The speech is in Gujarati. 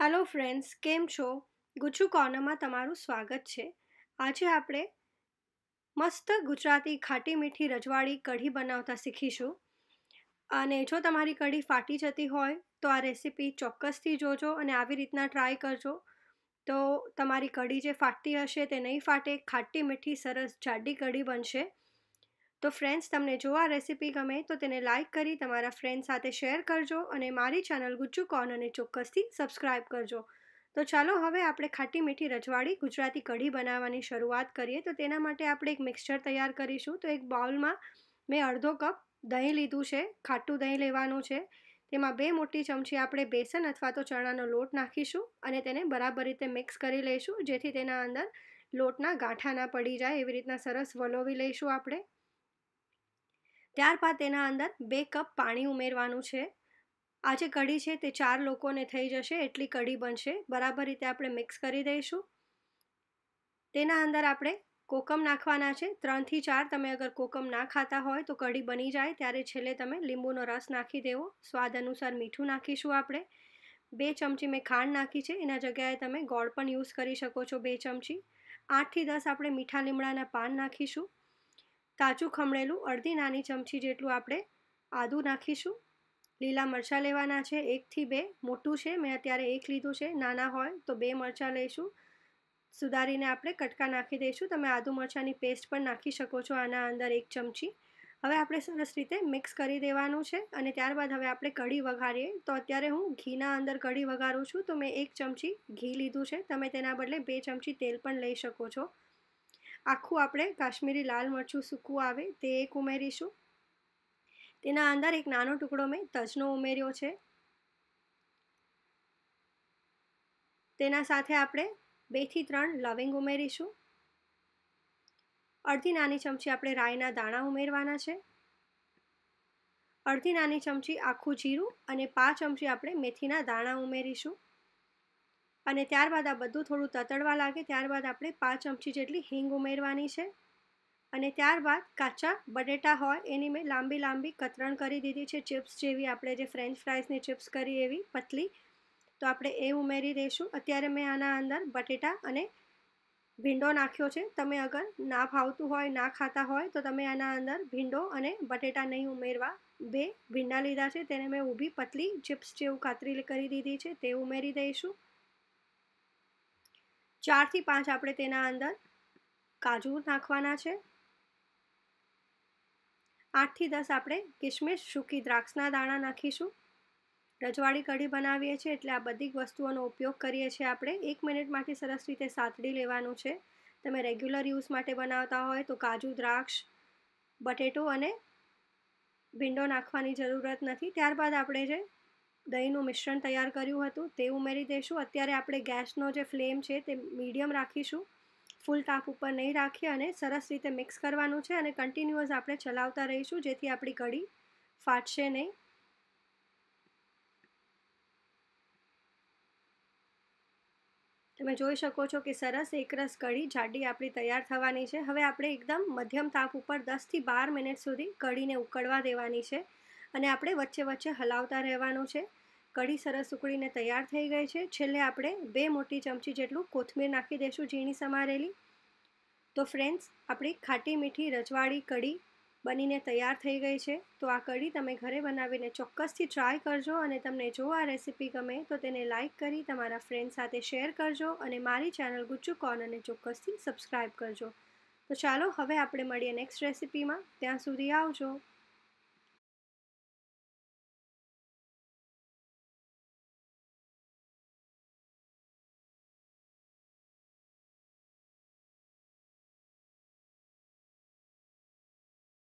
હેલો ફ્રેન્ડ્સ કેમ છો ગુચ્છુ કોર્નરમાં તમારું સ્વાગત છે આજે આપણે મસ્ત ગુજરાતી ખાટી મીઠી રજવાડી કઢી બનાવતા શીખીશું અને જો તમારી કઢી ફાટી જતી હોય તો આ રેસીપી ચોક્કસથી જોજો અને આવી રીતના ટ્રાય કરજો તો તમારી કઢી જે ફાટતી હશે તે નહીં ફાટે ખાટી મીઠી સરસ જાડી કઢી બનશે તો ફ્રેન્ડ્સ તમને જો આ રેસિપી ગમે તો તેને લાઇક કરી તમારા ફ્રેન્ડ સાથે શેર કરજો અને મારી ચેનલ ગુચ્ચુ અને ચોક્કસથી સબસ્ક્રાઇબ કરજો તો ચાલો હવે આપણે ખાટી મીઠી રજવાડી ગુજરાતી કઢી બનાવવાની શરૂઆત કરીએ તો તેના માટે આપણે એક મિક્સચર તૈયાર કરીશું તો એક બાઉલમાં મેં અડધો કપ દહીં લીધું છે ખાટું દહીં લેવાનું છે તેમાં બે મોટી ચમચી આપણે બેસન અથવા તો ચણાનો લોટ નાખીશું અને તેને બરાબર રીતે મિક્સ કરી લઈશું જેથી તેના અંદર લોટના ગાંઠા ના પડી જાય એવી રીતના સરસ વલોવી લઈશું આપણે ત્યારબાદ તેના અંદર બે કપ પાણી ઉમેરવાનું છે આ જે કઢી છે તે ચાર લોકોને થઈ જશે એટલી કઢી બનશે બરાબર રીતે આપણે મિક્સ કરી દઈશું તેના અંદર આપણે કોકમ નાખવાના છે ત્રણથી ચાર તમે અગર કોકમ ના ખાતા હોય તો કઢી બની જાય ત્યારે છેલ્લે તમે લીંબુનો રસ નાખી દેવો સ્વાદ અનુસાર મીઠું નાખીશું આપણે બે ચમચી મેં ખાંડ નાખી છે એના જગ્યાએ તમે ગોળ પણ યુઝ કરી શકો છો બે ચમચી આઠથી દસ આપણે મીઠા લીમડાના પાન નાખીશું કાચું ખમણેલું અડધી નાની ચમચી જેટલું આપણે આદું નાખીશું લીલા મરચાં લેવાના છે એકથી બે મોટું છે મેં અત્યારે એક લીધું છે નાના હોય તો બે મરચાં લઈશું સુધારીને આપણે કટકા નાખી દઈશું તમે આદું મરચાંની પેસ્ટ પણ નાખી શકો છો આના અંદર એક ચમચી હવે આપણે સરસ રીતે મિક્સ કરી દેવાનું છે અને ત્યારબાદ હવે આપણે કઢી વઘારીએ તો અત્યારે હું ઘીના અંદર કઢી વઘારું છું તો મેં એક ચમચી ઘી લીધું છે તમે તેના બદલે બે ચમચી તેલ પણ લઈ શકો છો આખું આપણે કાશ્મીરી લાલ મરચું સૂકું આવે તે એક ઉમેરીશું તેના અંદર એક નાનો ટુકડો મેં તજનો ઉમેર્યો છે તેના સાથે આપણે બેથી ત્રણ લવિંગ ઉમેરીશું અડધી નાની ચમચી આપણે રાયના દાણા ઉમેરવાના છે અડધી નાની ચમચી આખું જીરું અને પાંચ ચમચી આપણે મેથીના દાણા ઉમેરીશું અને ત્યારબાદ આ બધું થોડું તતડવા લાગે ત્યારબાદ આપણે પાંચ ચમચી જેટલી હિંગ ઉમેરવાની છે અને ત્યારબાદ કાચા બટેટા હોય એની મેં લાંબી લાંબી કતરણ કરી દીધી છે ચિપ્સ જેવી આપણે જે ફ્રેન્ચ ફ્રાઈઝની ચિપ્સ કરી એવી પતલી તો આપણે એ ઉમેરી દઈશું અત્યારે મેં આના અંદર બટેટા અને ભીંડો નાખ્યો છે તમે અગર ના ભાવતું હોય ના ખાતા હોય તો તમે આના અંદર ભીંડો અને બટેટા નહીં ઉમેરવા બે ભીંડા લીધા છે તેને મેં ઊભી પતલી ચિપ્સ જેવું કાતરી કરી દીધી છે તે ઉમેરી દઈશું ચારથી પાંચ આપણે તેના અંદર કાજુ નાખવાના છે આઠથી દસ આપણે કિશમિશ સૂકી દ્રાક્ષના દાણા નાખીશું રજવાડી કઢી બનાવીએ છીએ એટલે આ બધી વસ્તુઓનો ઉપયોગ કરીએ છીએ આપણે એક મિનિટ માટે સરસ રીતે સાતડી લેવાનું છે તમે રેગ્યુલર યુઝ માટે બનાવતા હોય તો કાજુ દ્રાક્ષ બટેટો અને ભીંડો નાખવાની જરૂરત નથી ત્યારબાદ આપણે જે દહીંનું મિશ્રણ તૈયાર કર્યું હતું તે ઉમેરી દઈશું અત્યારે આપણે ગેસનો જે ફ્લેમ છે તે મીડિયમ રાખીશું ફૂલ તાપ ઉપર નહીં રાખીએ અને સરસ રીતે મિક્સ કરવાનું છે અને કન્ટિન્યુઅસ આપણે ચલાવતા રહીશું જેથી આપણી કઢી ફાટશે નહીં તમે જોઈ શકો છો કે સરસ એકરસ કઢી જાડી આપણી તૈયાર થવાની છે હવે આપણે એકદમ મધ્યમ તાપ ઉપર દસથી બાર મિનિટ સુધી કઢીને ઉકળવા દેવાની છે અને આપણે વચ્ચે વચ્ચે હલાવતા રહેવાનું છે કઢી સરસ ઉકળીને તૈયાર થઈ ગઈ છે છેલ્લે આપણે બે મોટી ચમચી જેટલું કોથમીર નાખી દઈશું ઝીણી સમારેલી તો ફ્રેન્ડ્સ આપણી ખાટી મીઠી રજવાડી કઢી બનીને તૈયાર થઈ ગઈ છે તો આ કઢી તમે ઘરે બનાવીને ચોક્કસથી ટ્રાય કરજો અને તમને જો આ રેસીપી ગમે તો તેને લાઇક કરી તમારા ફ્રેન્ડ સાથે શેર કરજો અને મારી ચેનલ ગુચ્ચુ અને ચોક્કસથી સબસ્ક્રાઈબ કરજો તો ચાલો હવે આપણે મળીએ નેક્સ્ટ રેસીપીમાં ત્યાં સુધી આવજો